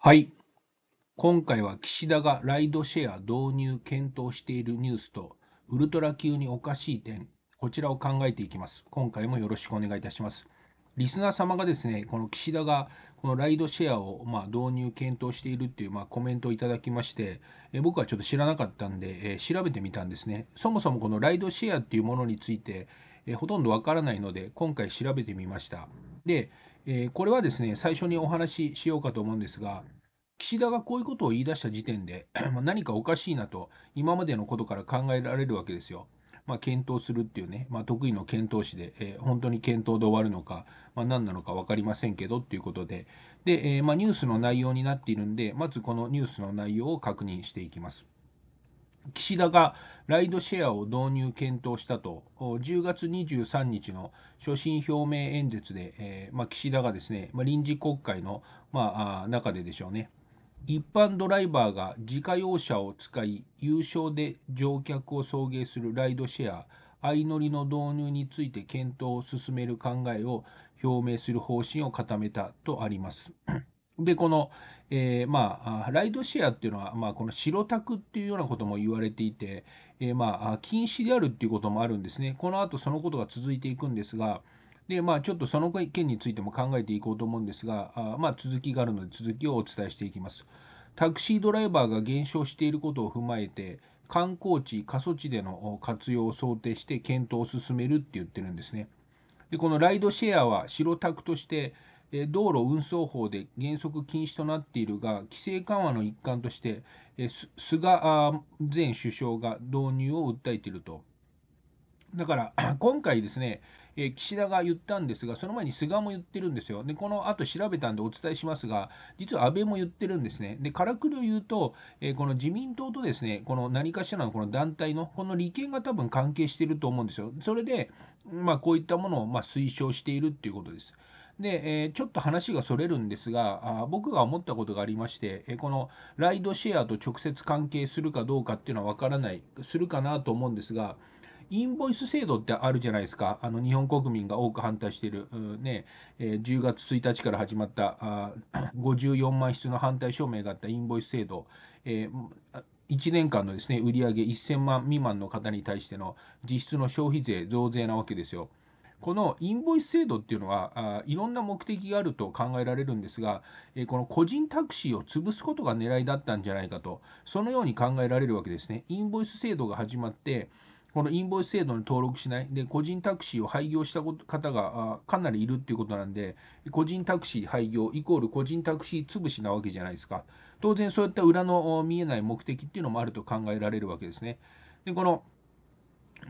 はい。今回は岸田がライドシェア導入検討しているニュースと、ウルトラ級におかしい点、こちらを考えていきます。今回もよろしくお願いいたします。リスナー様がですね、この岸田がこのライドシェアをまあ導入検討しているっていうまあコメントをいただきまして、え僕はちょっと知らなかったんで、え調べてみたんですね。そもそもこのライドシェアっていうものについて、えほとんどわからないので、今回調べてみました。で、えー、これはですね最初にお話ししようかと思うんですが岸田がこういうことを言い出した時点で 何かおかしいなと今までのことから考えられるわけですよ。まあ、検討するっていうね、まあ、得意の検討士で、えー、本当に検討で終わるのか、まあ、何なのか分かりませんけどっていうことで、で、えー、まニュースの内容になっているんで、まずこのニュースの内容を確認していきます。岸田がライドシェアを導入検討したと、10月23日の所信表明演説で、えー、まあ、岸田がですね、まあ、臨時国会の、まあ、中ででしょうね、一般ドライバーが自家用車を使い、有償で乗客を送迎するライドシェア、相乗りの導入について検討を進める考えを表明する方針を固めたとあります。で、この、えー、まあ、ライドシェアっていうのは、まあ、この白タクっていうようなことも言われていて、えー、まあ、禁止であるっていうこともあるんですね。この後そのことが続いていくんですが、で、まあ、ちょっとその件についても考えていこうと思うんですが、あまあ、続きがあるので続きをお伝えしていきます。タクシードライバーが減少していることを踏まえて、観光地、過疎地での活用を想定して検討を進めるって言ってるんですね。で、このライドシェアは白タクとして、道路運送法で原則禁止となっているが、規制緩和の一環として、菅前首相が導入を訴えていると。だから、今回ですね、え岸田が言ったんですが、その前に菅も言ってるんですよ。で、この後調べたんでお伝えしますが、実は安倍も言ってるんですね。で、からくりを言うと、えこの自民党とですね、この何かしらのこの団体の、この利権が多分関係してると思うんですよ。それで、まあ、こういったものをま推奨しているっていうことです。で、えー、ちょっと話がそれるんですがあ僕が思ったことがありまして、えー、このライドシェアと直接関係するかどうかっていうのは分からないするかなと思うんですがインボイス制度ってあるじゃないですかあの日本国民が多く反対している、ねえー、10月1日から始まったあ54 万室の反対証明があったインボイス制度、えー1年間のですね売上1000万未満の方に対しての実質の消費税増税なわけですよ。このインボイス制度っていうのはあいろんな目的があると考えられるんですが、えこの個人タクシーを潰すことが狙いだったんじゃないかとそのように考えられるわけですね。インボイス制度が始まってこのインボイス制度に登録しない、で個人タクシーを廃業した方がかなりいるっていうことなんで、個人タクシー廃業イコール個人タクシー潰しなわけじゃないですか。当然、そういった裏の見えない目的っていうのもあると考えられるわけですね。でこの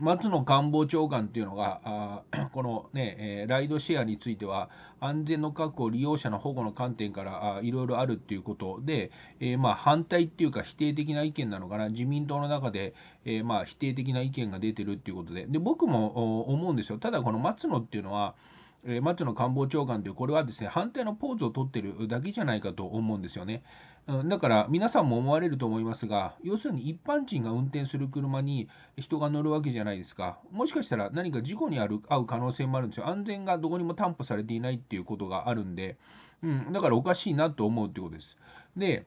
松野官房長官というのが、このね、えー、ライドシェアについては、安全の確保、利用者の保護の観点からいろいろあるということで、えー、まあ、反対っていうか否定的な意見なのかな、自民党の中で、えー、まあ、否定的な意見が出てるっていうことで、で僕も思うんですよ、ただこの松野っていうのは、え松野官房長官という、これはですね、反対のポーズを取ってるだけじゃないかと思うんですよね。うん、だから皆さんも思われると思いますが要するに一般人が運転する車に人が乗るわけじゃないですかもしかしたら何か事故にあるう可能性もあるんですよ安全がどこにも担保されていないっていうことがあるんで、うん、だからおかしいなと思うってことですで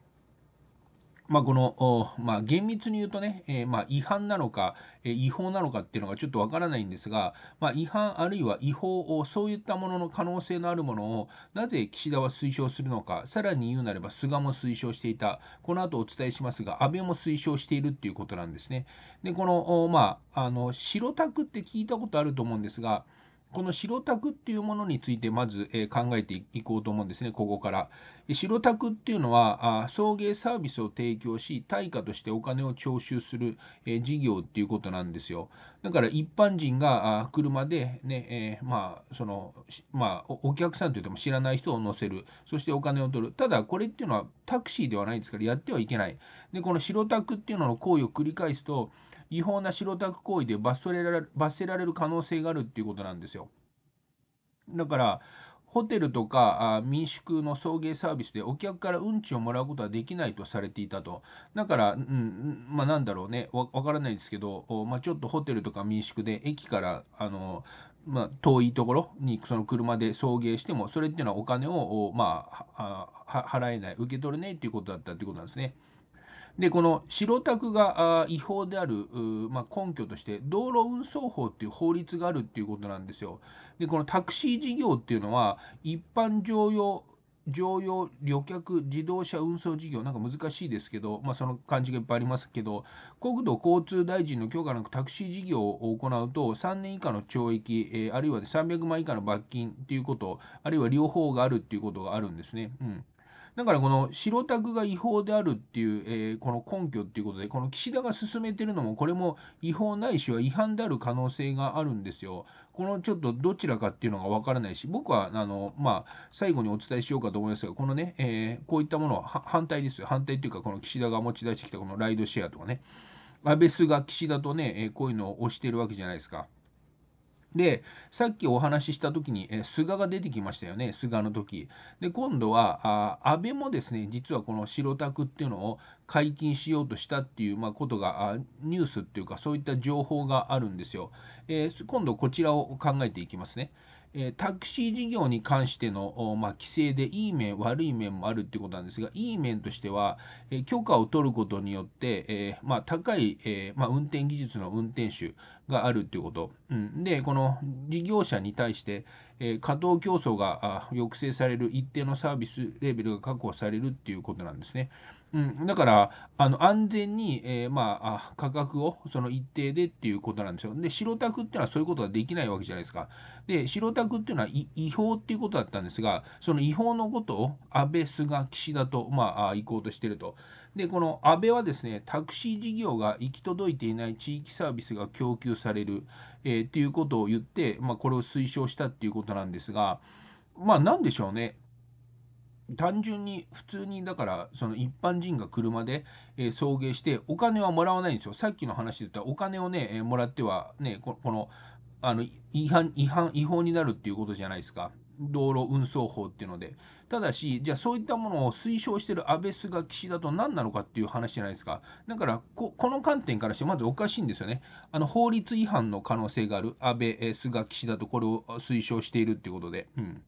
まあ、この、まあ、厳密に言うとね、えー、まあ、違反なのか、えー、違法なのかっていうのがちょっとわからないんですが、まあ、違反あるいは違法を、そういったものの可能性のあるものを、なぜ岸田は推奨するのか、さらに言うなれば菅も推奨していた、この後お伝えしますが、安倍も推奨しているっていうことなんですね。で、この、まあ、あの、白タクって聞いたことあると思うんですが、この白タクっていうものについてまず、えー、考えていこうと思うんですね、ここから。白タクっていうのはあ送迎サービスを提供し対価としてお金を徴収する、え事業っていうことなんですよだから一般人が車でね、えー、まあそのまあお客さんといっても知らない人を乗せるそしてお金を取るただこれっていうのはタクシーではないですからやってはいけないでこの白タクっていうのの行為を繰り返すと違法な白タク行為で罰せられる可能性があるっていうことなんですよだからホテルとかあ民宿の送迎サービスでお客からうんちをもらうことはできないとされていたと。だから、うん、まあなんだろうね、わからないですけど、まあ、ちょっとホテルとか民宿で駅から、あの、まあ、遠いところにその車で送迎しても、それっていうのはお金を、まあ、払えない、受け取れないっていうことだったってことなんですね。でこの白タクが違法である、まあ、根拠として道路運送法っていう法律があるっていうことなんですよ。でこのタクシー事業っていうのは一般乗用乗用旅客自動車運送事業なんか難しいですけど、まあ、その感じがいっぱいありますけど国土交通大臣の許可なくタクシー事業を行うと3年以下の懲役、えー、あるいは300万以下の罰金っていうことあるいは両方があるっていうことがあるんですね。うんだからこの白タグが違法であるっていう、えー、この根拠っていうことで、この岸田が進めてるのも、これも違法ないしは違反である可能性があるんですよ。このちょっとどちらかっていうのがわからないし、僕は、あの、まあ、最後にお伝えしようかと思いますが、このね、えー、こういったものは反対ですよ。反対っていうか、この岸田が持ち出してきたこのライドシェアとかね、安倍菅、岸田とね、えこういうのを推してるわけじゃないですか。でさっきお話しした時に、え菅が出てきましたよね菅の時で今度はあ安倍もですね実はこの白タクっていうのを解禁しようとしたっていう、まあ、ことがニュースっていうかそういった情報があるんですよ、え今度こちらを考えていきますね、えタクシー事業に関しての、まあ、規制でいい面、悪い面もあるってことなんですが、いい面としては、え許可を取ることによって、えまあ、高い、えまあ、運転技術の運転手があるっていうこと、うん、で、この事業者に対して、え稼働競争が抑制される一定のサービスレベルが確保されるっていうことなんですね。うん、だからあの安全に、えー、まあ、価格をその一定でっていうことなんですよ。で白タクっていうのはそういうことができないわけじゃないですか。で白タクっていうのは違法っていうことだったんですがその違法のことを安倍菅岸田と、まあ、行こうとしてると。でこの安倍はですねタクシー事業が行き届いていない地域サービスが供給される、えー、っていうことを言って、まあ、これを推奨したっていうことなんですが。まあ何でしょうね単純に普通にだからその一般人が車で、送迎してお金はもらわないんですよさっきの話で言ったらお金をね、もらってはねこのあの違反違反違法になるっていうことじゃないですか道路運送法っていうのでただしじゃあそういったものを推奨してる安倍菅岸だと何なのかっていう話じゃないですかだからこの観点からしてまずおかしいんですよねあの法律違反の可能性がある安倍菅岸だとこれを推奨しているっていうことでうん。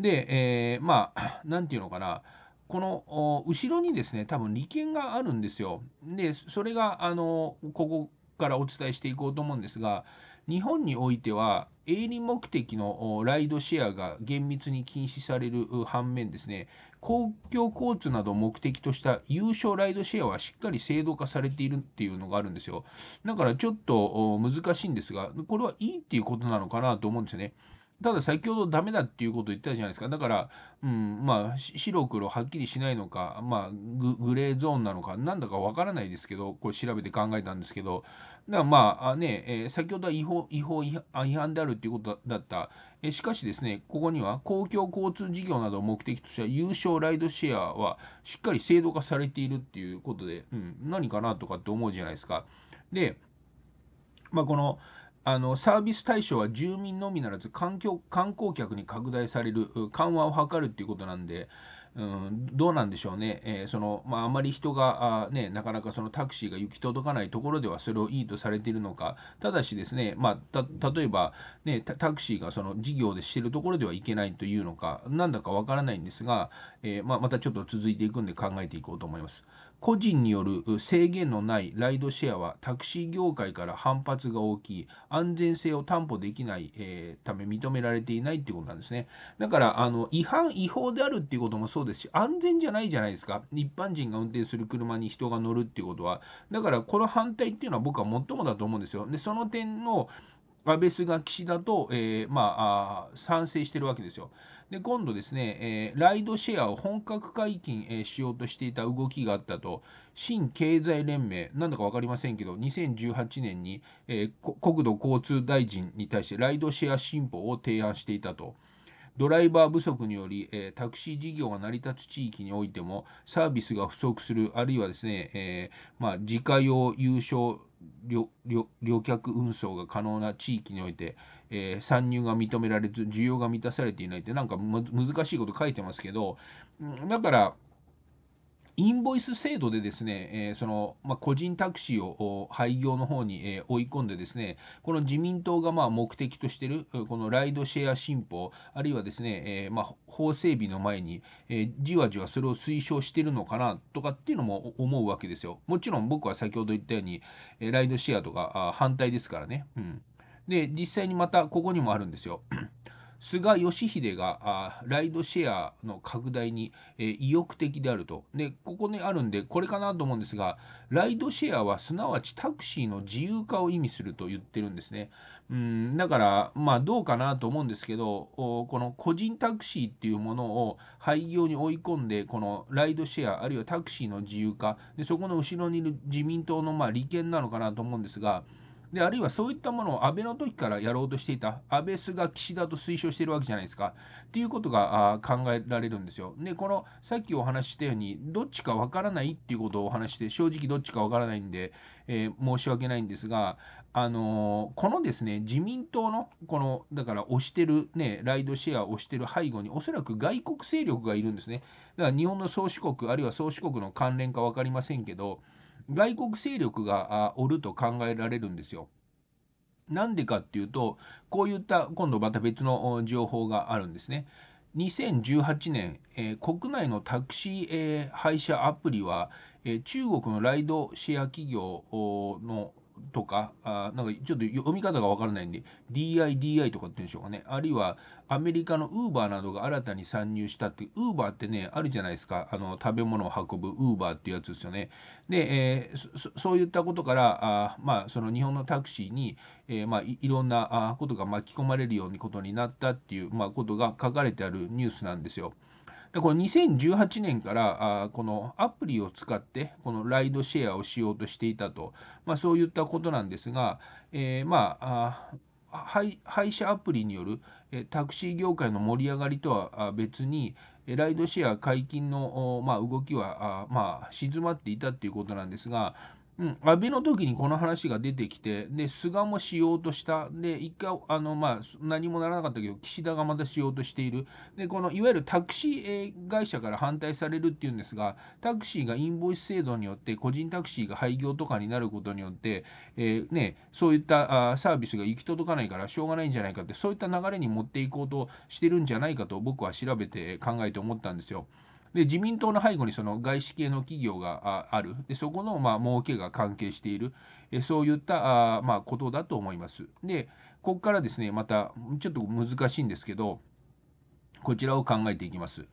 で、えー、まあ んていうのかなこの後ろにですね多分利権があるんですよ。でそれがあのここからお伝えしていこうと思うんですが日本においては営利目的のライドシェアが厳密に禁止される反面ですね公共交通などを目的とした有償ライドシェアはしっかり制度化されているっていうのがあるんですよだからちょっと難しいんですがこれはいいっていうことなのかなと思うんですよね。ただ先ほどダメだっていうことを言ったじゃないですか。だから、うん、まあ、白黒はっきりしないのか、まあグ、グレーゾーンなのか、なんだかわからないですけど、これ調べて考えたんですけど、だからまあ、ね、えー、先ほどは違法、違法、違反であるっていうことだった。えー、しかしですね、ここには公共交通事業などを目的とした優勝ライドシェアはしっかり制度化されているっていうことで、うん、何かなとかって思うじゃないですか。で、まあ、この、あのサービス対象は住民のみならず環境観光客に拡大される緩和を図るということなんで、うん、どうなんでしょうね、えー、そのまあ、あまり人があ、ね、なかなかそのタクシーが行き届かないところではそれをいいとされているのか、ただしですね、まあ、た例えばね、ね、タクシーがその事業でしているところではいけないというのか、なんだかわからないんですが、えー、まあ、またちょっと続いていくんで考えていこうと思います。個人による制限のないライドシェアはタクシー業界から反発が大きい、安全性を担保できない、えー、ため認められていないっていうことなんですね。だから、あの、違反、違法であるっていうこともそうですし、安全じゃないじゃないですか。一般人が運転する車に人が乗るっていうことは。だから、この反対っていうのは僕は最もだと思うんですよ。で、その点の、安倍菅岸田と、えー、まあ、賛成してるわけですよ。で今度ですね、えー、ライドシェアを本格解禁、えー、しようとしていた動きがあったと、新経済連盟、なんだか分かりませんけど、2018年に、え国土交通大臣に対してライドシェア新法を提案していたと。ドライバー不足により、えタクシー事業が成り立つ地域においてもサービスが不足する、あるいはですね、えまあ、自家用有償旅客運送が可能な地域において、えー、参入が認められず需要が満たされていないってなんか難しいこと書いてますけどだからインボイス制度でですね、えー、その、まあ、個人タクシーを廃業の方に、えー、追い込んでですね、この自民党がまあ目的としている、このライドシェア新法、あるいはですね、えー、まあ、法整備の前に、えじわじわそれを推奨しているのかなとかっていうのも思うわけですよ。もちろん僕は先ほど言ったように、えライドシェアとか反対ですからね。うん。で、実際にまたここにもあるんですよ。菅義偉があライドシェアの拡大に、えー、意欲的であると。で、ここに、あるんで、これかなと思うんですが、ライドシェアはすなわちタクシーの自由化を意味すると言ってるんですね。うん、だから、まあどうかなと思うんですけど、この個人タクシーっていうものを廃業に追い込んで、このライドシェア、あるいはタクシーの自由化、でそこの後ろにいる自民党のまあ利権なのかなと思うんですが、であるいはそういったものを安倍の時からやろうとしていた安倍菅岸田と推奨しているわけじゃないですかっていうことが考えられるんですよ。でこのさっきお話ししたようにどっちかわからないっていうことをお話して正直どっちかわからないんで、えー、申し訳ないんですがあのー、このですね自民党のこのだから押してるねライドシェアを押してる背後におそらく外国勢力がいるんですね。だから日本の宗主国あるいは宗主国の関連か分かりませんけど。外国勢力がおると考えられるんですよ。なんでかっていうと、こういった今度また別の情報があるんですね。2018年、えー、国内のタクシー、えー、配車アプリは、えー、中国のライドシェア企業のとか、あなんかちょっと読み方がわからないんで、DIDI とかって言うんでしょうかね。あるいは、アメリカのウーバーなどが新たに参入したって、ウーバーってね、あるじゃないですか。あの、食べ物を運ぶウーバーっていうやつですよね。で、えー、そういったことから、あまあ、その日本のタクシーに、えー、まあ、いろんなことが巻き込まれるようなことになったっていう、まあ、ことが書かれてあるニュースなんですよ。でこの2018年からあこのアプリを使ってこのライドシェアをしようとしていたと、まあ、そういったことなんですが、えー、まあ配車アプリによるタクシー業界の盛り上がりとは別にライドシェア解禁の、まあ、動きは、まあ、静まっていたということなんですが、うん、安倍の時にこの話が出てきて、で、菅もしようとした。で、一回、あの、まあ、何もならなかったけど、岸田がまたしようとしている。で、この、いわゆるタクシー会社から反対されるっていうんですが、タクシーがインボイス制度によって、個人タクシーが廃業とかになることによって、えー、ね、そういったあサービスが行き届かないから、しょうがないんじゃないかって、そういった流れに持っていこうとしてるんじゃないかと、僕は調べて考えて思ったんですよ。で、自民党の背後にその外資系の企業がある。で、そこの、まあ、儲けが関係している。えそういった、あまあ、ことだと思います。で、ここからですね、また、ちょっと難しいんですけど、こちらを考えていきます。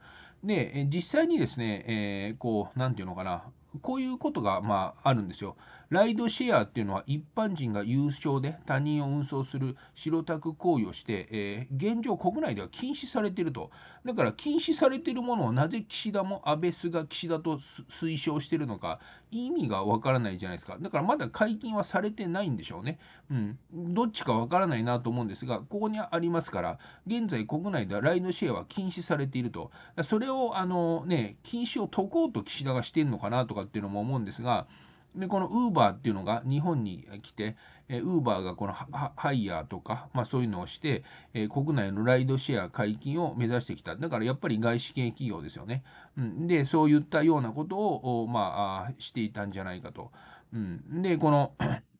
で、実際にですね、えー、こう、なんていうのかな、こういうことが、まあ、あるんですよ。ライドシェアっていうのは一般人が有償で他人を運送する白タク行為をして、えー、現状国内では禁止されていると。だから禁止されているものをなぜ岸田も安倍菅岸田と推奨してるのか意味がわからないじゃないですか。だからまだ解禁はされてないんでしょうね。うん。どっちかわからないなと思うんですが、ここにありますから、現在国内ではライドシェアは禁止されていると。それを、あのね、禁止を解こうと岸田がしてるのかなとかっていうのも思うんですが、でこのウーバーっていうのが日本に来てウーバーがこのハイヤーとか、まあ、そういうのをして、え国内のライドシェア解禁を目指してきただからやっぱり外資系企業ですよね、うん、でそういったようなことをまあ、していたんじゃないかと、うん、でこの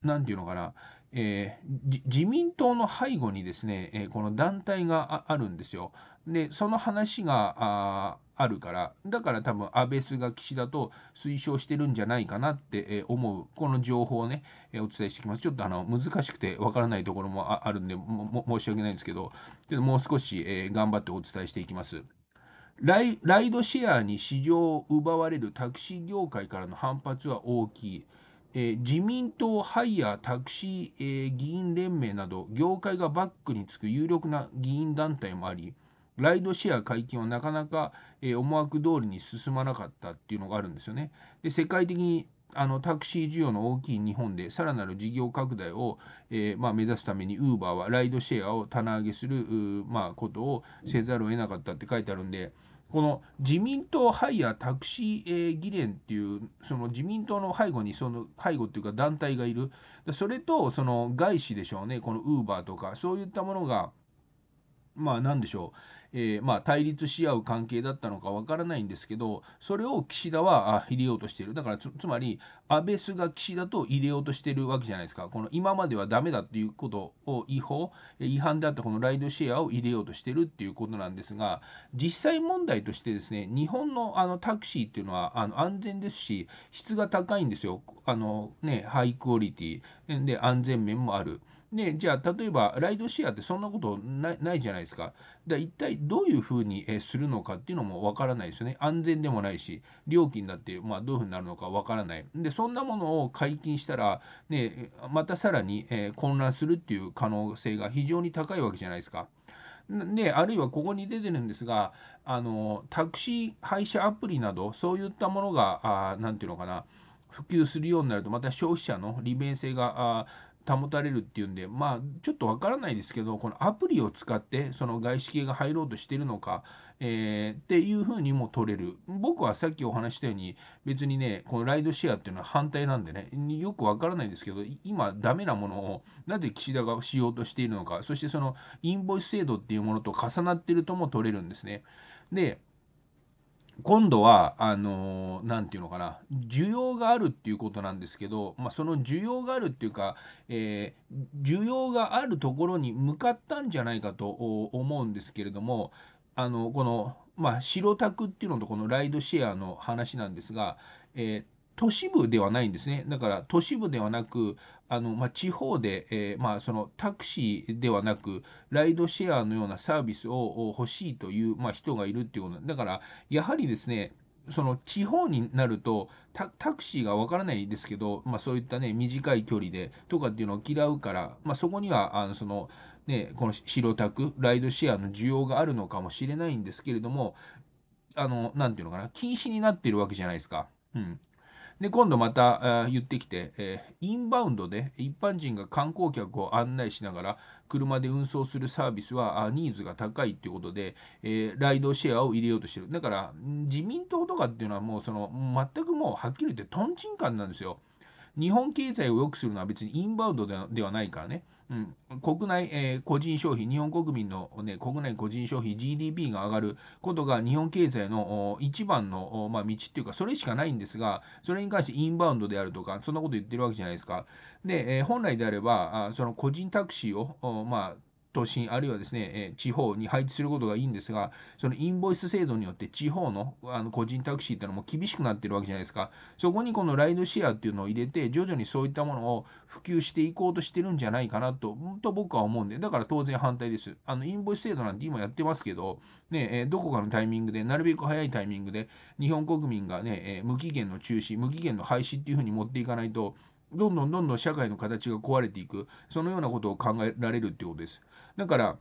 何 て言うのかなえー、自民党の背後にですね、えー、この団体があるんですよ。でその話があるからだから多分安倍菅岸田と推奨してるんじゃないかなって思うこの情報をねお伝えしてきますちょっとあの難しくてわからないところもあるんで申し訳ないんですけどちょっともう少し、えー、頑張ってお伝えしていきます。ライライドシェアに市場を奪われるタクシー業界からの反発は大きい。えー、自民党ハイヤータクシー、えー、議員連盟など業界がバックにつく有力な議員団体もありライドシェア解禁はなかなか、えー、思惑通りに進まなかったっていうのがあるんですよね。で世界的にあのタクシー需要の大きい日本でさらなる事業拡大を、えー、まあ、目指すためにウーバーはライドシェアを棚上げする、まあ、ことをせざるを得なかったって書いてあるんで。この自民党ハイヤータクシー、議連っていうその自民党の背後にその背後っていうか団体がいるそれとその外資でしょうねこのウーバーとかそういったものがまあ何でしょうえー、まあ、対立し合う関係だったのかわからないんですけどそれを岸田は入れようとしているだからつまり安倍菅岸田と入れようとしてるわけじゃないですかこの今まではダメだっていうことを違法違反であったこのライドシェアを入れようとしてるっていうことなんですが実際問題としてですね日本のあのタクシーっていうのはあの安全ですし質が高いんですよあのねハイクオリティで安全面もある。ね、じゃあ例えばライドシェアってそんなことないじゃないですか。だ一体どういうふうにするのかっていうのもわからないですよね。安全でもないし料金だってまあどういうふうになるのかわからない。でそんなものを解禁したら、ね、またさらに、え混乱するっていう可能性が非常に高いわけじゃないですか。ね、あるいはここに出てるんですがあのタクシー配車アプリなどそういったものが何て言うのかな普及するようになるとまた消費者の利便性が保たれるっていうんでまあちょっとわからないですけどこのアプリを使ってその外資系が入ろうとしてるのか、えー、っていうふうにも取れる僕はさっきお話したように別にねこのライドシェアっていうのは反対なんでねよくわからないですけど今ダメなものをなぜ岸田がしようとしているのかそしてそのインボイス制度っていうものと重なってるとも取れるんですね。で今度はあの何、て言うのかな需要があるっていうことなんですけど、まあ、その需要があるっていうか、えー、需要があるところに向かったんじゃないかと思うんですけれどもあのこの、まあ、白タクっていうのとこのライドシェアの話なんですが、えー、都市部ではないんですね。だから都市部ではなく、あのまあ、地方で、えー、まあ、そのタクシーではなく、ライドシェアのようなサービスを欲しいという、まあ、人がいるっていうことだから、やはりですね、その地方になるとタクシーがわからないですけど、まあ、そういったね短い距離でとかっていうのを嫌うから、まあ、そこにはあのそのね、この白タク、ライドシェアの需要があるのかもしれないんですけれども、あの、なんていうのかな、禁止になってるわけじゃないですか。うん。で、今度また言ってきて、えー、インバウンドで一般人が観光客を案内しながら車で運送するサービスはニーズが高いっていうことで、えー、ライドシェアを入れようとしてる。だから、自民党とかっていうのはもうその、全くもうはっきり言ってとんちんかんなんですよ。日本経済を良くするのは別にインバウンドではないからね、うん、国内、えー、個人消費、日本国民の、ね、国内個人消費、GDP が上がることが日本経済の一番の、まあ、道っていうか、それしかないんですが、それに関してインバウンドであるとか、そんなこと言ってるわけじゃないですか。で、えー、本来であれば、あその個人タクシーを、まあ、都心あるいはですね、え地方に配置することがいいんですが、そのインボイス制度によって地方のあの個人タクシーってのも厳しくなってるわけじゃないですか。そこにこのライドシェアっていうのを入れて、徐々にそういったものを普及していこうとしてるんじゃないかなと、と僕は思うんで、だから当然反対です。あの、インボイス制度なんて今やってますけど、ね、えどこかのタイミングで、なるべく早いタイミングで、日本国民がね、え無期限の中止、無期限の廃止っていうふうに持っていかないと、どんどんどんどん社会の形が壊れていく、そのようなことを考えられるっていうことです。だから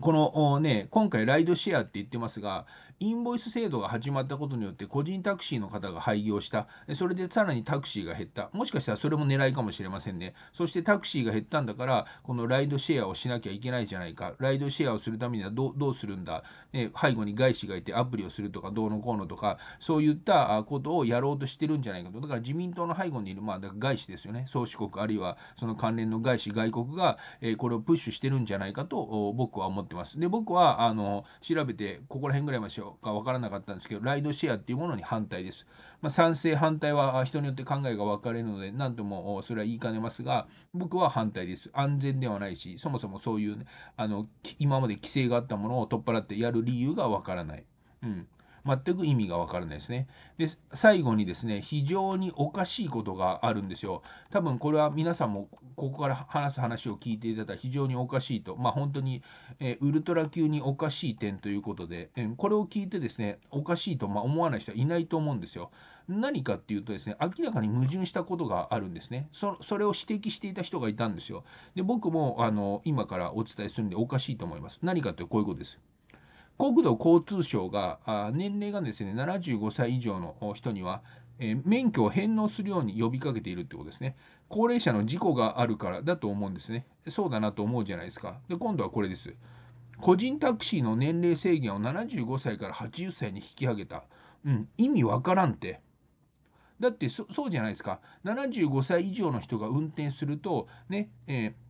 このね今回ライドシェアって言ってますがインボイス制度が始まったことによって個人タクシーの方が廃業したそれでさらにタクシーが減ったもしかしたらそれも狙いかもしれませんねそしてタクシーが減ったんだからこのライドシェアをしなきゃいけないじゃないかライドシェアをするためにはどうするんだ、ね、背後に外資がいてアプリをするとかどうのこうのとかそういったことをやろうとしてるんじゃないかとだから自民党の背後にいる、まあ、だから外資ですよね宗主国あるいはその関連の外資外国が、えこれをプッシュしてるんじゃないかと僕は思ってますで僕はあの調べてここら辺ぐらいまでか分からなかったんですけどライドシェアっていうものに反対です、まあ、賛成反対は人によって考えが分かれるので何ともそれは言いかねますが僕は反対です安全ではないしそもそもそういう、ね、あの今まで規制があったものを取っ払ってやる理由が分からない、うん、全く意味がわからないですね。で、最後にですね、非常におかしいことがあるんですよ。多分これは皆さんもここから話す話を聞いていただいたら非常におかしいと、まあ本当に、えー、ウルトラ級におかしい点ということで、えー、これを聞いてですね、おかしいとま思わない人はいないと思うんですよ。何かっていうとですね、明らかに矛盾したことがあるんですね。そそれを指摘していた人がいたんですよ。で、僕もあの今からお伝えするんでおかしいと思います。何かってこういうことです。国土交通省が年齢がですね75歳以上の人には、免許を返納するように呼びかけているってことですね。高齢者の事故があるからだと思うんですね。そうだなと思うじゃないですか。で、今度はこれです。個人タクシーの年齢制限を75歳から80歳に引き上げた。うん、意味わからんって。だってそうじゃないですか。75歳以上の人が運転すると、ね、えー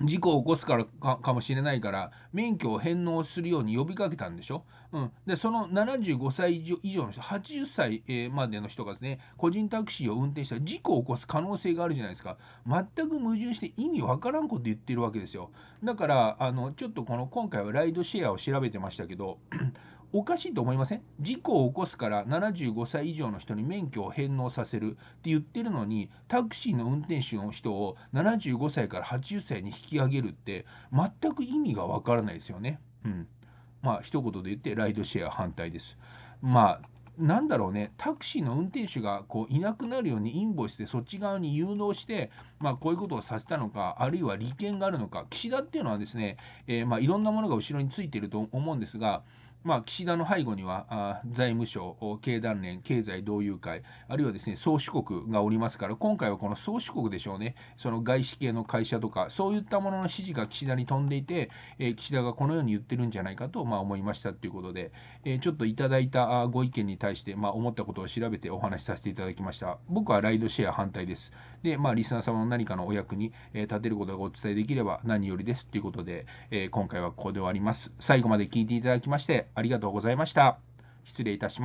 事故を起こすからかもしれないから免許を返納するように呼びかけたんでしょ、うん、でその75歳以上の人80歳までの人がですね個人タクシーを運転したら事故を起こす可能性があるじゃないですか全く矛盾して意味わからんこと言ってるわけですよだからあのちょっとこの今回はライドシェアを調べてましたけどおかしいと思いません事故を起こすから75歳以上の人に免許を返納させるって言ってるのにタクシーの運転手の人を75歳から80歳に引き上げるって全く意味がわからないですよね。うん。まあ一言で言ってライドシェア反対です。まあなんだろうねタクシーの運転手がこういなくなるようにインボイスでそっち側に誘導して、まあ、こういうことをさせたのかあるいは利権があるのか岸田っていうのはですね、えー、まあ、いろんなものが後ろについてると思うんですがまあ、岸田の背後には財務省、経団連、経済同友会、あるいはですね宗主国がおりますから、今回はこの宗主国でしょうね、その外資系の会社とか、そういったものの指示が岸田に飛んでいて、えー、岸田がこのように言ってるんじゃないかと、まあ、思いましたということで、えー、ちょっといただいたご意見に対して、まあ、思ったことを調べてお話しさせていただきました。僕はライドシェア反対です。で、まあ、リスナー様の何かのお役に、え立てることがお伝えできれば何よりですということで、え今回はここで終わります。最後まで聞いていただきまして、ありがとうございました。失礼いたします。